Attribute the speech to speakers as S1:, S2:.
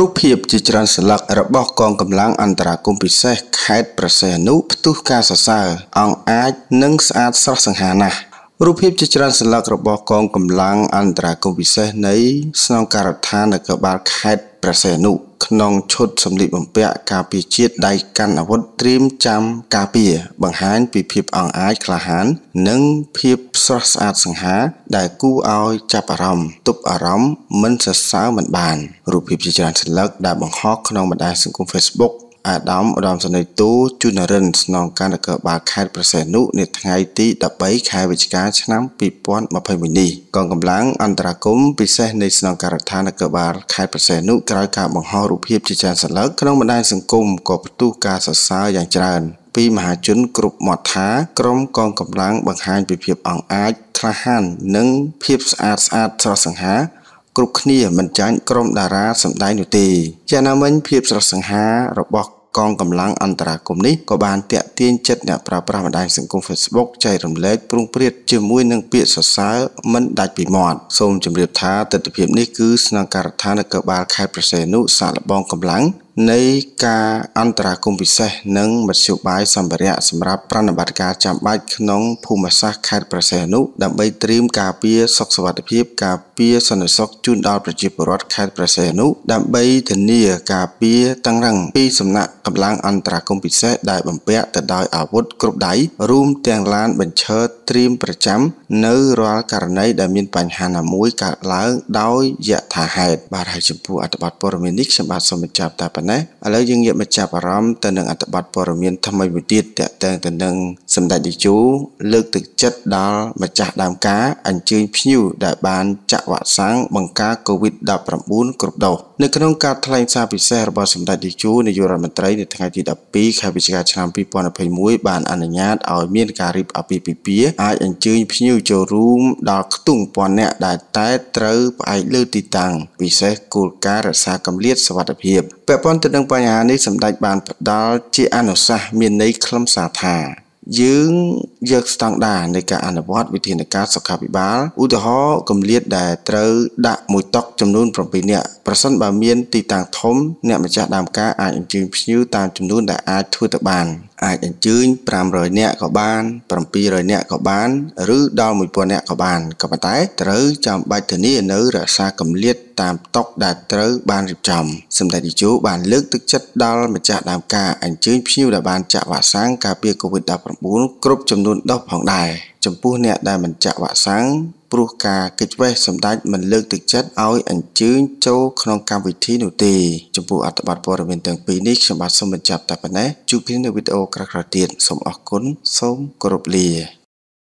S1: រូបភាពជាច្រើនស្លឹករបស់កងកម្លាំងអន្តរាគមន៍ពិសេសខេត្តប្រសេះនុផ្ទុះការសរសើរអង្គអាចនិងស្អាតស្រស់សង្ហាណាស់រូបភាពជាច្រើនស្លឹករបស់កងកម្លាំងអន្តរាគមន៍ពិសេសនៃស្នងការដ្ឋាននគរបាលខេត្តប្រសេះនុក្នុងឈុតសម្លៀកបំពាក់ការពារជាតិដៃកាន់អាវុធត្រៀមចាំការពារបង្ហាញពីភាពអង់អាចក្លាហាន និងភាពស្រស់ស្អាតសង្ហា ដែលគួរឲ្យចាប់អារម្មណ៍ទប់អារម្មណ៍មិនសរសើរមិនបានរូបភាពជាច្រើនសន្លឹកដែលបង្ហោះក្នុងបណ្ដាញសង្គម Facebook អាដាមឧត្តមសេនីយ៍ទូជូនរិនស្នងការនគរបាលខេត្តប្រសេនុនាថ្ងៃទី13ខែវិច្ឆិកាឆ្នាំ2021នេះកងកម្លាំងអន្តរាគមពិសេសនៃស្នងការដ្ឋាននគរបាលខេត្តប្រសេនុក្រោយការបង្ហោះរូបភាពជាច្រើនសន្លឹកក្នុងបណ្ដាញសង្គមក៏ផ្ទុះការសរសើរយ៉ាងច្រើន ពីមហាជនគ្រប់មាត់ថាក្រុមកងកម្លាំងបង្ហាញពីភាពអង់អាចក្លាហាន និងភាពស្អាតស្អាតស្រស់សង្ហាគ្រប់គ្នាមិនចាញ់ក្រុមតារាសម្ដែងនោះទេជាណាមិញភាព ស្រស់សង្ហារបស់កងកម្លាំងអន្តរាគមនេះក៏បានតាក់ទាញចិត្តអ្នកប្រើប្រាស់បណ្ដាញសង្គម Facebook ចែករំលែកព្រងព្រាតជាមួយនឹងពាក្យសរសើរមិនដាច់ពីមាត់សូមជម្រាបថាទស្សនវិជ្ជានេះគឺស្នងការដ្ឋាននគរបាលខេត្តប្រសេនុសាកល្បងកម្លាំងនៃការអន្តរាគមពិសេសនិងមធ្យោបាយសម្ភារៈសម្រាប់ប្រតិបត្តិការចាំបាច់ក្នុងភូមិសាស្ត្រខេត្តប្រសេះនុដើម្បីត្រៀមការពារសុខសวัสดิភាពការពារសន្តិសុខជូនដល់ប្រជាពលរដ្ឋខេត្តប្រសេះនុដើម្បីធានាការពារតឹងរ៉ឹងពីសំណាក់កម្លាំងអន្តរាគមពិសេសដែលបំពាក់ទៅដោយអាវុធគ្រប់ដៃរួមទាំងឡានបញ្ឈើត្រៀមប្រចាំនៅរាល់ករណីដែលមានបញ្ហាណាមួយកើតឡើងដោយយថាហេតុបាទហើយចំពោះអត្ថបទព័ត៌មាននេះខ្ញុំបាទសូមបញ្ចប់តែប៉ុណ្ណេះឥឡូវយើងងាកមកចាប់អារម្មណ៍ទៅនឹងអត្ថបទព័ត៌មានថ្មីមួយទៀតតកតងទៅនឹងសម្ដេចតេជោលើកទឹកចិត្តដល់ម្ចាស់ដើមការអញ្ជើញភ្ញៀវដែលបានចាក់វ៉ាក់សាំងបង្ការ COVID-19 គ្រប់ដូសនៅក្នុងការថ្លែងសារពិសេសរបស់សម្ដេចតេជោនាយករដ្ឋមន្ត្រីនៅថ្ងៃទី12ខែវិច្ឆិកាឆ្នាំ2021បានអនុញ្ញាតឲ្យមានការរៀបអាពាហ៍ពិពាហ៍អាចអញ្ជើញភ្ញៀវចូលរួមដល់ខ្ទង់ពាន់អ្នកដែលតែត្រូវផ្អែកលើទីតាំងពិសេសគោលការណ៍រក្សាកម្លាតសុវត្ថិភាពពាក់ព័ន្ធទៅនឹងបញ្ហានេះសម្ដេចបានផ្ដល់ជាអនុសាសន៍មានន័យខ្លឹមសារថាយើងយកស្តង់ដារនៃការអនុវត្តវិធានការសុខាភិបាលឧទាហរណ៍កម្រិតដែលត្រូវដាក់មួយតុកចំនួន7នាក់ប្រសិនបើមានទីតាំងធំអ្នកម្ចាស់ដើមការអាចអញ្ជើញភ្ញៀវតាមចំនួនដែលអាចធ្វើទៅបានអាចអញ្ជើញ500នាក់ក៏បាន700នាក់ក៏បាន ឬដល់1000នាក់ក៏បានក៏ប៉ុន្តែត្រូវចាំបាច់ធានានៅរក្សាកម្រិតតាមតុកដែលត្រូវបានរៀបចំសម្ដេចតេជោបានលើកទឹកចិត្តដល់ម្ចាស់ដើមការអញ្ជើញភ្ញៀវដែលបានចាក់វ៉ាក់សាំងការពារ COVID-19 គ្រប់ចំនួនដុសផងដែរចំពោះអ្នកដែលមិនចាក់វ៉ាក់សាំងព្រោះការកិច្ចវេះសម្ដេចមិនលើកទឹកចិត្តឲ្យអញ្ជើញចូលក្នុងកម្មវិធីនោះទេចំពោះអត្ថបទព័ត៌មានទាំងពីរនេះខ្ញុំបាទសូមបញ្ចប់តែប៉ុណ្ណេះជួបគ្នានៅវីដេអូក្រោយៗទៀតសូមអរគុណសូមគោរពលា